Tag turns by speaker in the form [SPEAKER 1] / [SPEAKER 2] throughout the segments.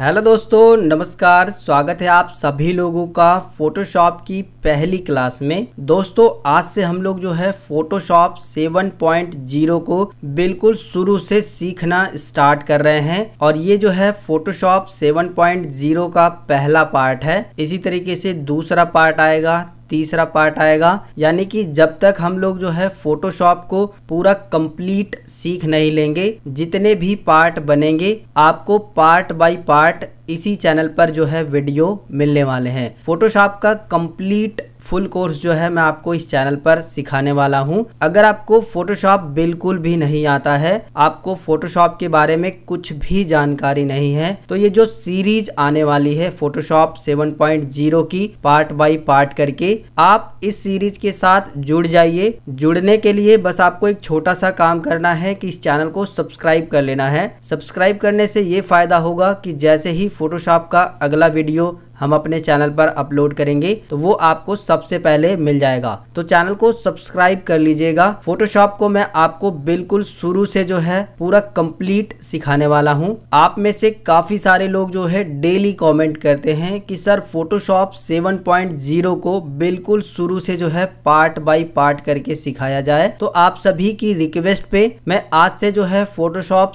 [SPEAKER 1] hello दोस्तों नमस्कार स्वागत है आप सभी लोगों का फोटोशॉप की पहली क्लास में दोस्तों आज से हम लोग जो है फोटोशॉप सेवन पॉइंट जीरो को बिल्कुल शुरू से सीखना स्टार्ट कर रहे हैं और ये जो है फोटोशॉप सेवन पॉइंट जीरो का पहला पार्ट है इसी तरीके से दूसरा पार्ट आएगा तीसरा पार्ट आएगा यानी कि जब तक हम लोग जो है फोटोशॉप को पूरा कंप्लीट सीख नहीं लेंगे जितने भी पार्ट बनेंगे आपको पार्ट बाय पार्ट इसी चैनल पर जो है वीडियो मिलने वाले हैं फोटोशॉप का कंप्लीट फुल कोर्स जो है मैं आपको इस चैनल पर सिखाने वाला हूं अगर आपको फोटोशॉप बिल्कुल भी नहीं आता है आपको फोटोशॉप के बारे में कुछ भी जानकारी नहीं है तो ये जो सीरीज आने वाली है फोटोशॉप 7.0 की पार्ट बाय पार्ट करके आप इस सीरीज के साथ जुड़ जाइए जुड़ने के लिए बस आपको एक छोटा सा काम करना है की इस चैनल को सब्सक्राइब कर लेना है सब्सक्राइब करने से ये फायदा होगा की जैसे ही फोटोशॉप का अगला वीडियो हम अपने चैनल पर अपलोड करेंगे तो वो आपको सबसे पहले मिल जाएगा तो चैनल को सब्सक्राइब कर लीजिएगा फोटोशॉप को मैं आपको बिल्कुल शुरू से जो है पूरा कंप्लीट सिखाने वाला हूँ आप में से काफी सारे लोग जो है डेली कमेंट करते हैं कि सर फोटोशॉप 7.0 को बिल्कुल शुरू से जो है पार्ट बाय पार्ट करके सिखाया जाए तो आप सभी की रिक्वेस्ट पे मैं आज से जो है फोटोशॉप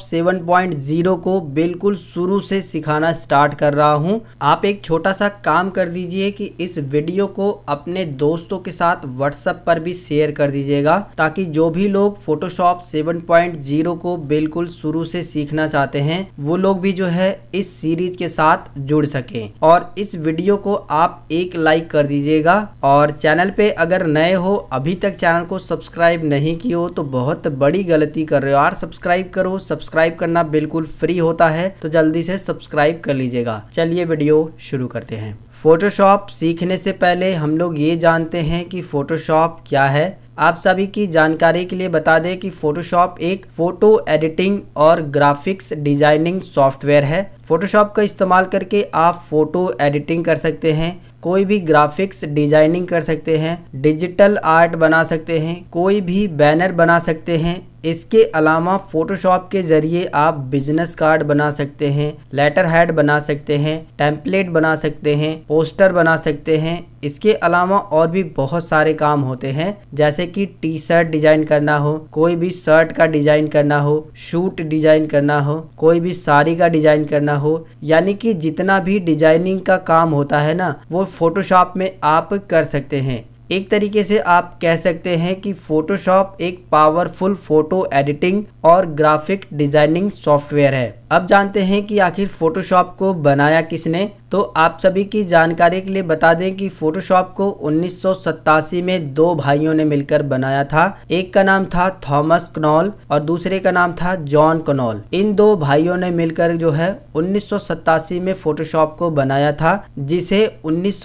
[SPEAKER 1] जीरो को बिल्कुल शुरू से सिखाना स्टार्ट कर रहा हूँ आप एक छोटा छोटा सा काम कर दीजिए कि इस वीडियो को अपने दोस्तों के साथ व्हाट्सएप पर भी शेयर कर दीजिएगा ताकि जो भी लोग फोटोशॉप 7.0 को बिल्कुल शुरू से सीखना चाहते हैं वो लोग भी जो है इस सीरीज के साथ जुड़ सके और इस वीडियो को आप एक लाइक कर दीजिएगा और चैनल पे अगर नए हो अभी तक चैनल को सब्सक्राइब नहीं की हो तो बहुत बड़ी गलती कर रहे हो यार सब्सक्राइब करो सब्सक्राइब करना बिल्कुल फ्री होता है तो जल्दी से सब्सक्राइब कर लीजिएगा चलिए वीडियो शुरू करें करते हैं फ़ोटोशॉप सीखने से पहले हम लोग ये जानते हैं कि फ़ोटोशॉप क्या है आप सभी की जानकारी के लिए बता दें कि फ़ोटोशॉप एक फ़ोटो एडिटिंग और ग्राफिक्स डिज़ाइनिंग सॉफ्टवेयर है फ़ोटोशॉप का इस्तेमाल करके आप फ़ोटो एडिटिंग कर सकते हैं कोई भी ग्राफिक्स डिज़ाइनिंग कर सकते हैं डिजिटल आर्ट बना सकते हैं कोई भी बैनर बना सकते हैं इसके अलावा फ़ोटोशॉप के ज़रिए आप बिजनेस कार्ड बना सकते हैं लेटर हेड बना सकते हैं टेम्पलेट बना सकते हैं पोस्टर बना सकते हैं इसके अलावा और भी बहुत सारे काम होते हैं जैसे कि टी शर्ट डिज़ाइन करना हो कोई भी शर्ट का डिज़ाइन करना हो शूट डिज़ाइन करना हो कोई भी साड़ी का डिज़ाइन करना हो यानी कि जितना भी डिज़ाइनिंग का काम होता है ना वो फ़ोटोशॉप में आप कर सकते हैं एक तरीके से आप कह सकते हैं कि फोटोशॉप एक पावरफुल फोटो एडिटिंग और ग्राफिक डिजाइनिंग सॉफ्टवेयर है अब जानते हैं कि आखिर फोटोशॉप को बनाया किसने तो आप सभी की जानकारी के लिए बता दें कि फोटोशॉप को उन्नीस में दो भाइयों ने मिलकर बनाया था एक का नाम था थॉमस कनॉल और दूसरे का नाम था जॉन कनॉल इन दो भाइयों ने मिलकर जो है उन्नीस में फोटोशॉप को बनाया था जिसे उन्नीस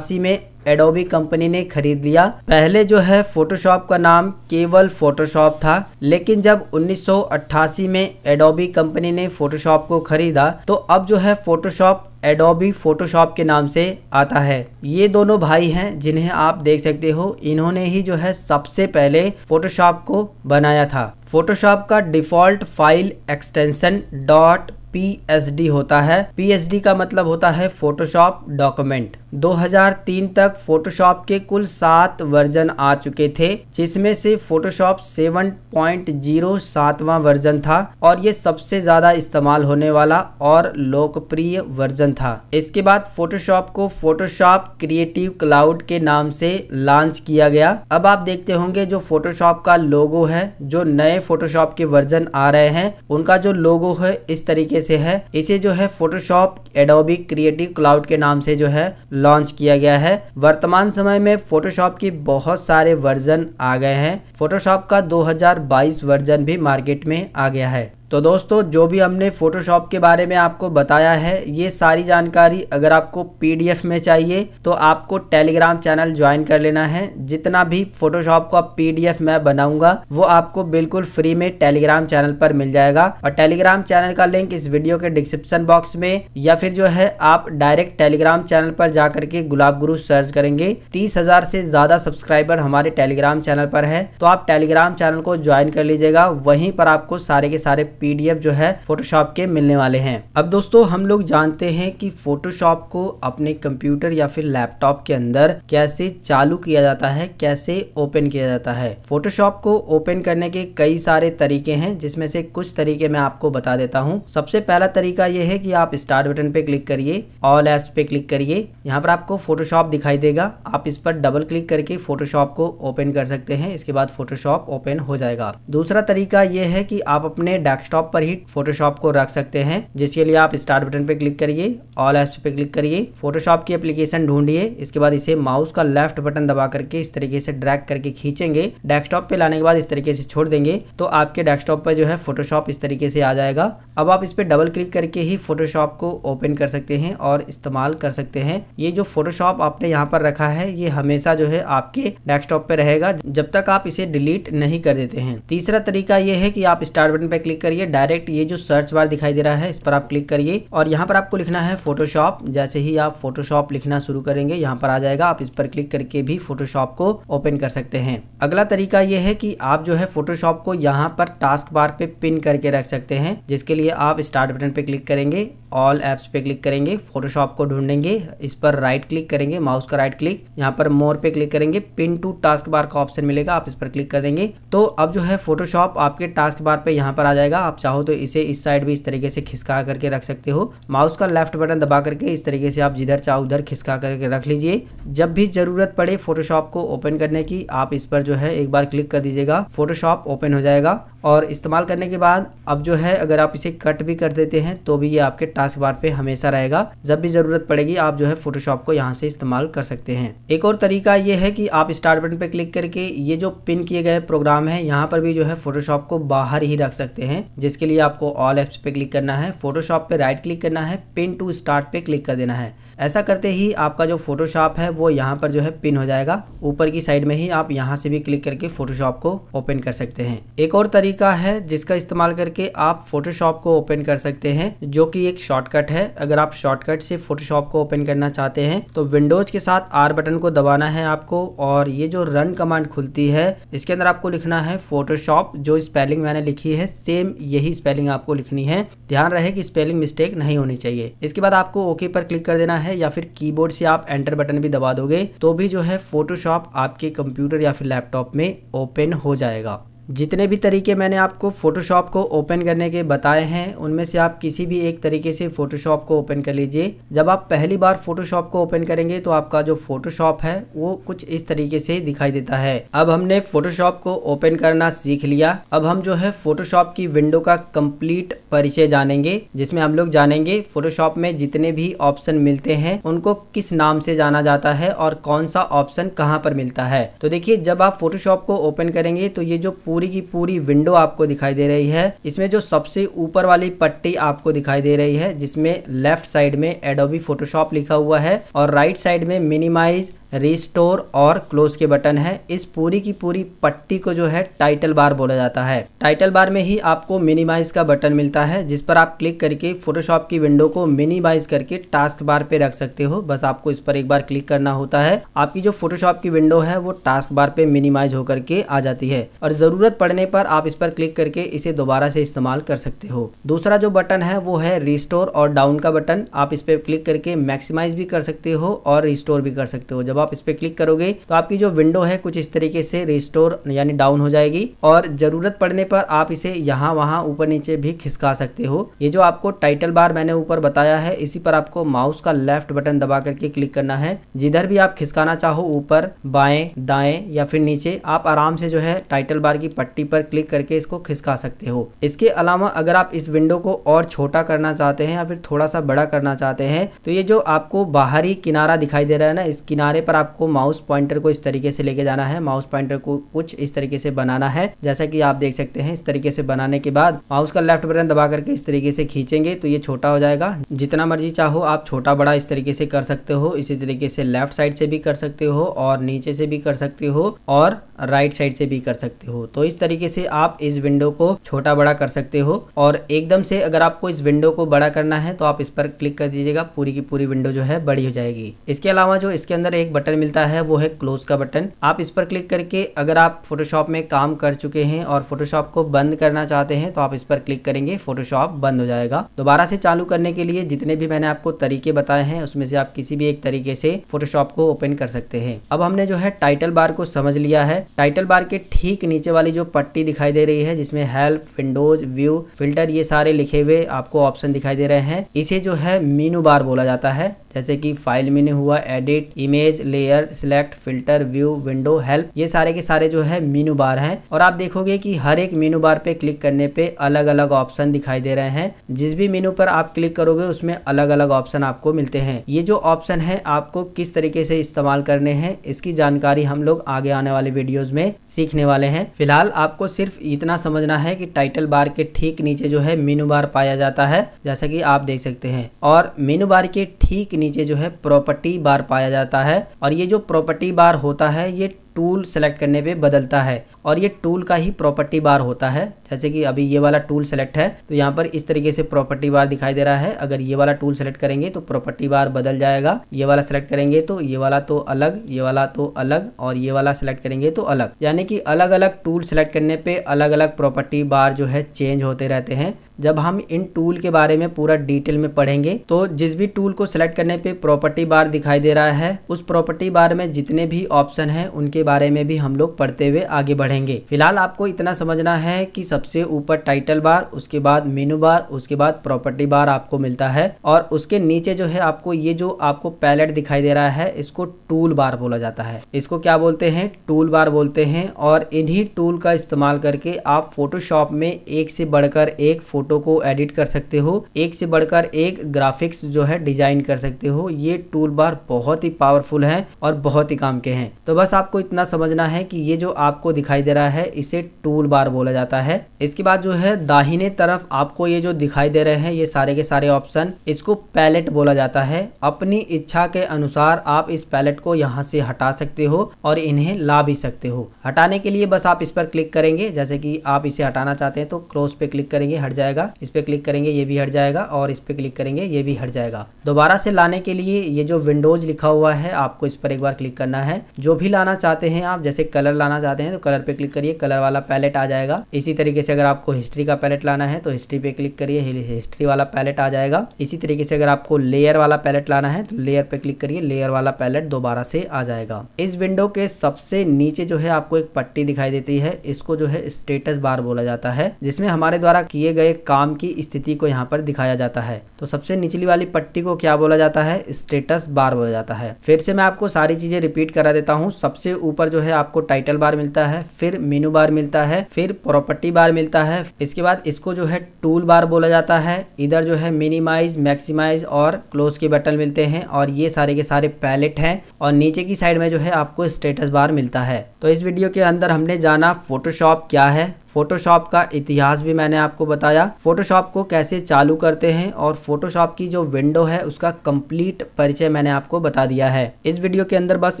[SPEAKER 1] में एडोबी कंपनी ने खरीद लिया पहले जो है फोटोशॉप का नाम केवल फोटोशॉप था लेकिन जब 1988 में एडोबी कंपनी ने फोटोशॉप को खरीदा तो अब जो है फोटोशॉप एडोबी फ़ोटोशॉप के नाम से आता है ये दोनों भाई हैं जिन्हें आप देख सकते हो इन्होंने ही जो है सबसे पहले फ़ोटोशॉप को बनाया था फ़ोटोशॉप का default file extension dot P होता है पी का मतलब होता है फोटोशॉप डॉक्यूमेंट 2003 तक फोटोशॉप के कुल सात वर्जन आ चुके थे जिसमें से फोटोशॉप 7.0 सातवां वर्जन था और ये सबसे ज़्यादा इस्तेमाल होने वाला और लोकप्रिय वर्जन ऑप्शन था इसके बाद फोटोशॉप को फोटोशॉप क्रिएटिव क्लाउड के नाम से लॉन्च किया गया अब आप देखते होंगे जो फोटोशॉप का लोगो है जो नए फोटोशॉप के वर्जन आ रहे हैं उनका जो लोगो है इस तरीके से है इसे जो है फोटोशॉप एडोबी क्रिएटिव क्लाउड के नाम से जो है लॉन्च किया गया है वर्तमान समय में फोटोशॉप के बहुत सारे वर्जन आ गए हैं फोटोशॉप का 2022 वर्जन भी मार्केट में आ गया है तो दोस्तों जो भी हमने फ़ोटोशॉप के बारे में आपको बताया है ये सारी जानकारी अगर आपको पीडीएफ में चाहिए तो आपको टेलीग्राम चैनल ज्वाइन कर लेना है जितना भी फ़ोटोशॉप का पीडीएफ मैं बनाऊंगा वो आपको बिल्कुल फ्री में टेलीग्राम चैनल पर मिल जाएगा और टेलीग्राम चैनल का लिंक इस वीडियो के डिस्क्रिप्सन बॉक्स में या फिर जो है आप डायरेक्ट टेलीग्राम चैनल पर जा के गुलाब गुरु सर्च करेंगे तीस हज़ार से ज़्यादा सब्सक्राइबर हमारे टेलीग्राम चैनल पर है तो आप टेलीग्राम चैनल को ज्वाइन कर लीजिएगा वहीं पर आपको सारे के सारे पी जो है फोटोशॉप के मिलने वाले हैं अब दोस्तों हम लोग जानते हैं कि फोटोशॉप को अपने कंप्यूटर या फिर लैपटॉप के अंदर कैसे चालू किया जाता है कैसे ओपन किया जाता है फोटोशॉप को ओपन करने के कई सारे तरीके हैं जिसमें से कुछ तरीके मैं आपको बता देता हूँ सबसे पहला तरीका ये है कि आप स्टार्ट बटन पे क्लिक करिए ऑल एप्स पे क्लिक करिए यहाँ पर आपको फोटोशॉप दिखाई देगा आप इस पर डबल क्लिक करके फोटोशॉप को ओपन कर सकते हैं इसके बाद फोटोशॉप ओपन हो जाएगा दूसरा तरीका ये है कि आप अपने डेस्क डेस्कटॉप पर ही फोटोशॉप को रख सकते हैं जिसके लिए आप स्टार्ट बटन पर क्लिक करिए ऑल एप्स पे क्लिक करिए फोटोशॉप की एप्लीकेशन ढूंढिए इसके बाद इसे माउस का लेफ्ट बटन दबा करके इस तरीके से ड्रैग करके खींचेंगे डेस्कटॉप पे लाने के बाद इस तरीके से छोड़ देंगे तो आपके डेस्कटॉप पर जो है फोटोशॉप इस तरीके से आ जाएगा अब आप इस पर डबल क्लिक करके ही फोटोशॉप को ओपन कर सकते हैं और इस्तेमाल कर सकते हैं ये जो फोटोशॉप आपने यहाँ पर रखा है ये हमेशा जो है आपके डेस्कटॉप पे रहेगा जब तक आप इसे डिलीट नहीं कर देते हैं तीसरा तरीका ये है कि आप स्टार्ट बटन पर क्लिक करिए करिए डायरेक्ट ये जो सर्च बार दिखाई दे रहा है इस पर आप क्लिक करिए और यहाँ पर आपको लिखना है फोटोशॉप जैसे ही आप फोटोशॉप लिखना शुरू करेंगे यहाँ पर आ जाएगा आप इस पर क्लिक करके भी फोटोशॉप को ओपन कर सकते हैं अगला तरीका ये है कि आप जो है फोटोशॉप को यहाँ पर टास्क बार पे पिन करके रख सकते हैं जिसके लिए आप स्टार्ट बटन पे क्लिक करेंगे ऑल एप्स पे क्लिक करेंगे फोटोशॉप को ढूंढेंगे इस पर राइट क्लिक करेंगे माउस का राइट क्लिक यहाँ पर मोर पे क्लिक करेंगे पिन टू टास्क बार का ऑप्शन मिलेगा आप इस पर क्लिक कर देंगे तो अब जो है फोटोशॉप आपके टास्क बार पे यहाँ पर आ जाएगा आप चाहो तो इसे इस साइड भी इस तरीके से खिसका करके रख सकते हो माउस का लेफ्ट बटन दबा करके इस तरीके से आप जिधर चाहो उधर खिसका करके रख लीजिए जब भी जरूरत पड़े फोटोशॉप को ओपन करने की आप इस पर जो है एक बार क्लिक कर दीजिएगा फोटोशॉप ओपन हो जाएगा और इस्तेमाल करने के बाद अब जो है अगर आप इसे कट भी कर देते हैं तो भी ये आपके टास्क बार पे हमेशा रहेगा जब भी ज़रूरत पड़ेगी आप जो है फोटोशॉप को यहाँ से इस्तेमाल कर सकते हैं एक और तरीका ये है कि आप स्टार्ट बटन पे क्लिक करके ये जो पिन किए गए प्रोग्राम है यहाँ पर भी जो है फोटोशॉप को बाहर ही रख सकते हैं जिसके लिए आपको ऑल एप्स पे क्लिक करना है फोटोशॉप पे राइट क्लिक करना है पिन टू स्टार्ट पे क्लिक कर देना है ऐसा करते ही आपका जो फोटोशॉप है वो यहाँ पर जो है पिन हो जाएगा ऊपर की साइड में ही आप यहाँ से भी क्लिक करके फोटोशॉप को ओपन कर सकते हैं एक और तरीका है जिसका इस्तेमाल करके आप फोटोशॉप को ओपन कर सकते हैं जो कि एक शॉर्टकट है अगर आप शॉर्टकट से फोटोशॉप को ओपन करना चाहते हैं तो विंडोज के साथ आर बटन को दबाना है आपको और ये जो रन कमांड खुलती है इसके अंदर आपको लिखना है फोटोशॉप जो स्पेलिंग मैंने लिखी है सेम यही स्पेलिंग आपको लिखनी है ध्यान रहे की स्पेलिंग मिस्टेक नहीं होनी चाहिए इसके बाद आपको ओके पर क्लिक कर देना है या फिर की से आप एंटर बटन भी दबा दोगे तो भी जो है फोटोशॉप आपके कंप्यूटर या फिर लैपटॉप में ओपन हो जाएगा जितने भी तरीके मैंने आपको फ़ोटोशॉप को ओपन करने के बताए हैं उनमें से आप किसी भी एक तरीके से फ़ोटोशॉप को ओपन कर लीजिए जब आप पहली बार फ़ोटोशॉप को ओपन करेंगे तो आपका जो फ़ोटोशॉप है वो कुछ इस तरीके से दिखाई देता है अब हमने फ़ोटोशॉप को ओपन करना सीख लिया अब हम जो है फ़ोटोशॉप की विंडो का कम्प्लीट परिचय जानेंगे जिसमें हम लोग जानेंगे फ़ोटोशॉप में जितने भी ऑप्शन मिलते हैं उनको किस नाम से जाना जाता है और कौन सा ऑप्शन कहाँ पर मिलता है तो देखिए जब आप फ़ोटोशॉप को ओपन करेंगे तो ये जो पूरा पूरी की पूरी विंडो आपको दिखाई दे रही है इसमें जो सबसे ऊपर वाली पट्टी आपको दिखाई दे रही है जिसमें लेफ्ट साइड में एडोबी फोटोशॉप लिखा हुआ है और राइट साइड में मिनिमाइज रिस्टोर और क्लोज के बटन है इस पूरी की पूरी पट्टी को जो है टाइटल बार बोला जाता है टाइटल बार में ही आपको मिनिमाइज का बटन मिलता है जिस पर आप क्लिक करके फोटोशॉप की विंडो को मिनिमाइज करके टास्क बार पे रख सकते हो बस आपको इस पर एक बार क्लिक करना होता है आपकी जो फोटोशॉप की विंडो है वो टास्क बार पे मिनिमाइज होकर के आ जाती है और जरूरत पड़ने पर आप इस पर क्लिक करके इसे दोबारा से इस्तेमाल कर सकते हो दूसरा जो बटन है वो है रिस्टोर और डाउन का बटन आप इस पर क्लिक करके मैक्सिमाइज भी कर सकते हो और रिस्टोर भी कर सकते हो जब जब आप इस पर क्लिक करोगे तो आपकी जो विंडो है कुछ इस तरीके से रिस्टोर यानी डाउन हो जाएगी और ज़रूरत पड़ने पर आप इसे यहाँ वहाँ ऊपर नीचे भी खिसका सकते हो ये जो आपको टाइटल बार मैंने ऊपर बताया है इसी पर आपको माउस का लेफ्ट बटन दबा करके क्लिक करना है जिधर भी आप खिसकाना चाहो ऊपर बाएं दाएं या फिर नीचे आप आराम से जो है टाइटल बार की पट्टी पर क्लिक करके इसको खिसका सकते हो इसके अलावा अगर आप इस विंडो को और छोटा करना चाहते हैं या फिर थोड़ा सा बड़ा करना चाहते हैं तो ये जो आपको बाहरी किनारा दिखाई दे रहा है ना इस किनारे पर आपको माउस पॉइंटर को इस तरीके से लेके जाना है माउस पॉइंटर को कुछ इस तरीके से बनाना है जैसा कि आप देख सकते हैं इस तरीके से बनाने के बाद माउस का लेफ्ट बटन दबा करके इस तरीके से खींचेंगे तो ये छोटा हो जाएगा जितना मर्जी चाहो आप छोटा बड़ा इस तरीके से कर सकते हो इसी तरीके से लेफ्ट साइड से भी कर सकते हो और नीचे से भी कर सकते हो और राइट साइड से भी कर सकते हो तो इस तरीके से आप इस विंडो को छोटा बड़ा कर सकते हो और एकदम से अगर आपको इस विंडो को बड़ा करना है तो आप इस पर क्लिक कर दीजिएगा पूरी की पूरी विंडो जो है बड़ी हो जाएगी इसके अलावा जो इसके अंदर एक बटन मिलता है वो है क्लोज का बटन आप इस पर क्लिक करके अगर आप फोटोशॉप में काम कर चुके हैं और फोटोशॉप को बंद करना चाहते हैं तो आप इस पर क्लिक करेंगे फोटोशॉप बंद हो जाएगा दोबारा से चालू करने के लिए जितने भी मैंने आपको तरीके बताए हैं उसमें से आप किसी भी एक तरीके से फोटोशॉप को ओपन कर सकते हैं अब हमने जो है टाइटल बार को समझ लिया है टाइटल बार के ठीक नीचे वाली जो पट्टी दिखाई दे रही है जिसमें हेल्प विंडोज व्यू फिल्टर ये सारे लिखे हुए आपको ऑप्शन दिखाई दे रहे हैं इसे जो है मीनू बार बोला जाता है जैसे कि फाइल मीनू हुआ edit image layer select filter view window help ये सारे के सारे जो है मीनू बार हैं और आप देखोगे कि हर एक मीनू बार पे क्लिक करने पे अलग अलग ऑप्शन दिखाई दे रहे हैं जिस भी मीनू पर आप क्लिक करोगे उसमें अलग अलग ऑप्शन आपको मिलते हैं ये जो ऑप्शन है आपको किस तरीके से इस्तेमाल करने हैं इसकी जानकारी हम लोग आगे आने वाले वीडियो में सीखने वाले हैं फिलहाल आपको सिर्फ इतना समझना है कि टाइटल बार के ठीक नीचे जो है मीनू बार पाया जाता है जैसा कि आप देख सकते हैं और मीनू बार के ठीक नीचे जो है प्रॉपर्टी बार पाया जाता है और ये जो प्रॉपर्टी बार होता है ये टूल सेलेक्ट करने पे बदलता है और ये टूल का ही प्रॉपर्टी बार होता है जैसे कि अभी ये वाला टूल सेलेक्ट है तो यहाँ पर इस तरीके से प्रॉपर्टी बार दिखाई दे रहा है अगर ये वाला टूल सेलेक्ट करेंगे तो प्रॉपर्टी बार बदल जाएगा ये वाला सेलेक्ट करेंगे तो ये वाला तो अलग ये वाला तो अलग और ये वाला सेलेक्ट करेंगे तो अलग यानी कि अलग अलग टूल सेलेक्ट करने पर अलग अलग प्रॉपर्टी बार जो है चेंज होते रहते हैं जब हम इन टूल के बारे में पूरा डिटेल में पढ़ेंगे तो जिस भी टूल को सिलेक्ट करने पे प्रॉपर्टी बार दिखाई दे रहा है उस प्रॉपर्टी बार में जितने भी ऑप्शन हैं उनके बारे में भी हम लोग पढ़ते हुए आगे बढ़ेंगे फिलहाल आपको इतना समझना है कि सबसे ऊपर टाइटल बार उसके बाद मेनू बार उसके बाद प्रॉपर्टी बार आपको मिलता है और उसके नीचे जो है आपको ये जो आपको पैलेट दिखाई दे रहा है इसको टूल बार बोला जाता है इसको क्या बोलते हैं टूल बार बोलते हैं और इन्ही टूल का इस्तेमाल करके आप फोटोशॉप में एक से बढ़कर एक फोटो फोटो को एडिट कर सकते हो एक से बढ़कर एक ग्राफिक्स जो है डिजाइन कर सकते हो ये टूल बार बहुत ही पावरफुल है और बहुत ही काम के हैं तो बस आपको इतना समझना है कि ये जो आपको दिखाई दे रहा है इसे टूल बार बोला जाता है इसके बाद जो है दाहिने तरफ आपको ये जो दिखाई दे रहे हैं ये सारे के सारे ऑप्शन इसको पैलेट बोला जाता है अपनी इच्छा के अनुसार आप इस पैलेट को यहाँ से हटा सकते हो और इन्हें ला भी सकते हो हटाने के लिए बस आप इस पर क्लिक करेंगे जैसे कि आप इसे हटाना चाहते हैं तो क्रॉस पे क्लिक करेंगे हट जाएगा जाएगा इस पर क्लिक करेंगे ये भी हट जाएगा और इस पर क्लिक करेंगे ये भी हट जाएगा दोबारा से लाने के लिए ये जो विंडोज लिखा हुआ है आपको इस पर एक बार क्लिक करना है जो भी लाना चाहते हैं आप जैसे कलर लाना चाहते हैं तो कलर पे क्लिक करिए कलर वाला पैलेट आ जाएगा इसी तरीके से अगर आपको हिस्ट्री का पैलेट लाना है तो हिस्ट्री पे क्लिक करिए हिस्ट्री वाला पैलेट आ जाएगा इसी तरीके से अगर आपको लेयर वाला पैलेट लाना है तो लेयर पे क्लिक करिए लेयर वाला पैलेट दोबारा से आ जाएगा इस विंडो के सबसे नीचे जो है आपको एक पट्टी दिखाई देती है इसको जो है स्टेटस बार बोला जाता है जिसमें हमारे द्वारा किए गए काम की स्थिति को यहाँ पर दिखाया जाता है तो सबसे निचली वाली पट्टी को क्या बोला जाता है स्टेटस बार बोला जाता है फिर से मैं आपको सारी चीज़ें रिपीट करा देता हूँ सबसे ऊपर जो है आपको टाइटल बार मिलता है फिर मेनू बार मिलता है फिर प्रॉपर्टी बार मिलता है इसके बाद इसको जो है टूल बार बोला जाता है इधर जो है मिनिमाइज मैक्सिमाइज और क्लोज के बटन मिलते हैं और ये सारे के सारे पैलेट हैं और नीचे की साइड में जो है आपको स्टेटस बार मिलता है तो इस वीडियो के अंदर हमने जाना फोटोशॉप क्या है फ़ोटोशॉप का इतिहास भी मैंने आपको बताया फ़ोटोशॉप को कैसे चालू करते हैं और फ़ोटोशॉप की जो विंडो है उसका कंप्लीट परिचय मैंने आपको बता दिया है इस वीडियो के अंदर बस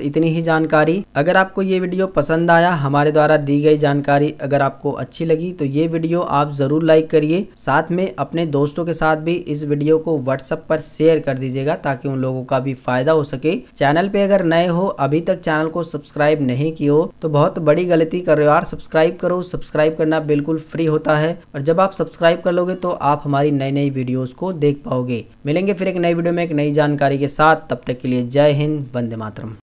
[SPEAKER 1] इतनी ही जानकारी अगर आपको ये वीडियो पसंद आया हमारे द्वारा दी गई जानकारी अगर आपको अच्छी लगी तो ये वीडियो आप ज़रूर लाइक करिए साथ में अपने दोस्तों के साथ भी इस वीडियो को व्हाट्सएप पर शेयर कर दीजिएगा ताकि उन लोगों का भी फायदा हो सके चैनल पे अगर नए हो अभी तक चैनल को सब्सक्राइब नहीं किया तो बहुत बड़ी गलती कर रहे हो यार सब्सक्राइब करो सब्सक्राइब करना बिल्कुल फ्री होता है और जब आप सब्सक्राइब कर लोगे तो आप हमारी नई नई वीडियो को देख पाओगे मिलेंगे फिर एक नई वीडियो में एक नई जानकारी के साथ तब तक के लिए जय हिंद वंदे मातरम